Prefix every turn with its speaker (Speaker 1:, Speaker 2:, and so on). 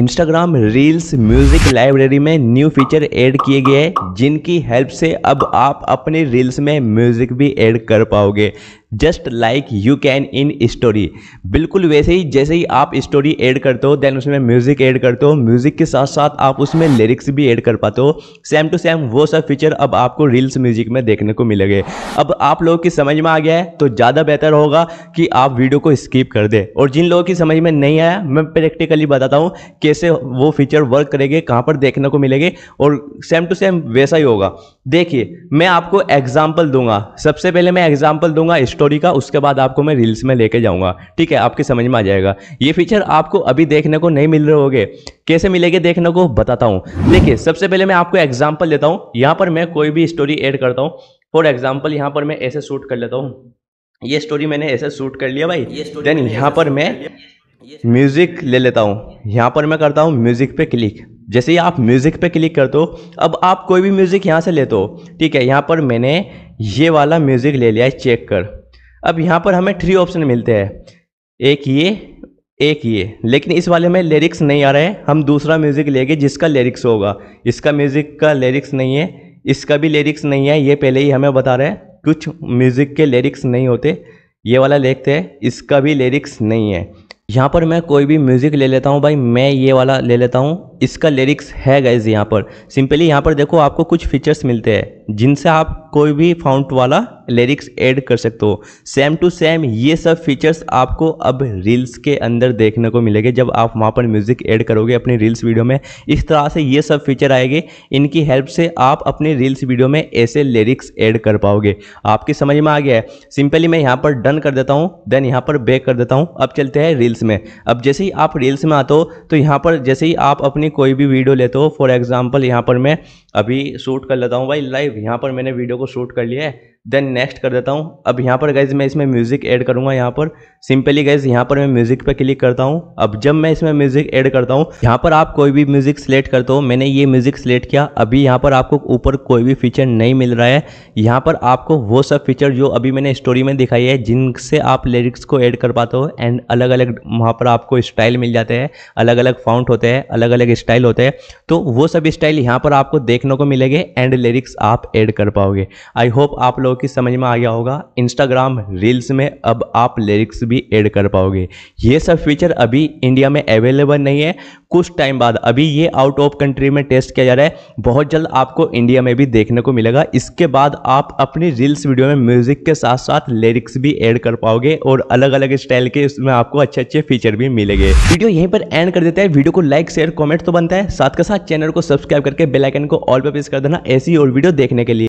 Speaker 1: Instagram reels music library में new feature add किए गए हैं जिनकी हेल्प से अब आप अपने रील्स में म्यूजिक भी ऐड कर पाओगे just like you can in story बिल्कुल वैसे ही जैसे ही आप स्टोरी ऐड करते हो देन उसमें म्यूज़िक ऐड करते हो म्यूज़िक के साथ साथ आप उसमें लिरिक्स भी ऐड कर पाते हो सेम टू सेम वो सब फीचर अब आपको रील्स म्यूजिक में देखने को मिलेंगे अब आप लोगों की समझ में आ गया है तो ज़्यादा बेहतर होगा कि आप वीडियो को स्किप कर दें और जिन लोगों की समझ में नहीं आया मैं प्रैक्टिकली बताता हूँ कैसे वो फीचर वर्क करेंगे कहाँ पर देखने को मिलेंगे और सेम टू सेम वैसा ही होगा देखिए मैं आपको एग्जाम्पल दूंगा सबसे पहले मैं एग्जाम्पल दूंगा स्टोरी का उसके बाद आपको मैं रील्स में लेके जाऊंगा ठीक है आपकी समझ में आ जाएगा ये फीचर आपको अभी देखने को नहीं मिल रहे होगे कैसे मिलेंगे देखने को बताता हूँ देखिए सबसे पहले मैं आपको एग्जाम्पल देता हूँ यहाँ पर मैं कोई भी स्टोरी एड करता हूँ फॉर एग्जाम्पल यहाँ पर मैं ऐसे शूट कर लेता हूँ ये स्टोरी मैंने ऐसे शूट कर लिया भाई देन यहाँ पर मैं म्यूज़िक ले लेता हूँ यहाँ पर मैं करता हूँ म्यूज़िक पे क्लिक जैसे ही आप म्यूज़िक पे क्लिक करते हो अब आप कोई भी म्यूज़िक यहाँ से लेते हो ठीक है यहाँ पर मैंने ये वाला म्यूज़िक ले लिया है चेक कर अब यहाँ पर हमें थ्री ऑप्शन मिलते हैं एक ये एक ये लेकिन इस वाले में लिरिक्स नहीं आ रहे हैं हम दूसरा म्यूज़िक लेंगे जिसका लिरिक्स होगा इसका म्यूज़िक का लिरिक्स नहीं है इसका भी लिरिक्स नहीं है ये पहले ही हमें बता रहे हैं कुछ म्यूज़िक के लिरिक्स नहीं होते ये वाला लेखते हैं इसका भी लिरिक्स नहीं है यहाँ पर मैं कोई भी म्यूज़िक ले लेता हूँ भाई मैं ये वाला ले लेता हूँ इसका लिरिक्स है गाइज यहाँ पर सिंपली यहाँ पर देखो आपको कुछ फीचर्स मिलते हैं जिनसे आप कोई भी फाउंट वाला लिरिक्स ऐड कर सकते हो सेम टू सेम ये सब फीचर्स आपको अब रील्स के अंदर देखने को मिलेंगे जब आप वहाँ पर म्यूज़िक ऐड करोगे अपने रील्स वीडियो में इस तरह से ये सब फीचर आएंगे इनकी हेल्प से आप अपने रील्स वीडियो में ऐसे लिरिक्स ऐड कर पाओगे आपकी समझ में आ गया है सिंपली मैं यहाँ पर डन कर देता हूँ देन यहाँ पर बेक कर देता हूँ अब चलते हैं रील्स में अब जैसे ही आप रील्स में आते हो तो यहाँ पर जैसे ही आप अपनी अपनी कोई भी वीडियो लेते हो फॉर एग्जाम्पल यहाँ पर मैं अभी शूट कर लेता हूँ भाई लाइव यहाँ पर मैंने वीडियो को शूट कर लिया है देन नेक्स्ट कर देता हूँ अब यहाँ पर गैज़ मैं इसमें म्यूज़िक ऐड करूँगा यहाँ पर सिंपली गैज़ यहाँ पर मैं म्यूज़िक पर क्लिक करता हूँ अब जब मैं इसमें म्यूज़िक ऐड करता हूँ यहाँ पर आप कोई भी म्यूज़िक सेलेक्ट करते हो मैंने ये म्यूज़िक सेलेक्ट किया अभी यहाँ पर आपको ऊपर कोई भी फीचर नहीं मिल रहा है यहाँ पर आपको वो सब फीचर जो अभी मैंने स्टोरी में दिखाई है जिनसे आप लिरिक्स को ऐड कर पाते हो एंड अलग अलग वहाँ पर आपको स्टाइल मिल जाते हैं अलग अलग फाउंट होते हैं अलग अलग स्टाइल होते हैं तो वो सब स्टाइल यहाँ पर आपको देखने को मिलेंगे एंड लिरिक्स आप एड कर पाओगे आई होप आप लोग लोगों की समझ में आ गया होगा इंस्टाग्राम रील्स में अब आप लिरिक्स भी ऐड कर पाओगे ये सब फीचर अभी इंडिया में अवेलेबल नहीं है कुछ टाइम बाद अभी ये आउट ऑफ कंट्री में टेस्ट किया जा रहा है बहुत जल्द आपको इंडिया में भी देखने को मिलेगा इसके बाद आप अपनी रील्स वीडियो में म्यूजिक के साथ साथ लिरिक्स भी ऐड कर पाओगे और अलग अलग स्टाइल के उसमें आपको अच्छे अच्छे फीचर भी मिलेंगे वीडियो यहीं पर एंड कर देते हैं वीडियो को लाइक शेयर कॉमेंट तो बनता है साथ के साथ चैनल को सब्सक्राइब करके बेलाइकन को ऑल पर प्रेस कर देना ऐसी और वीडियो देखने के लिए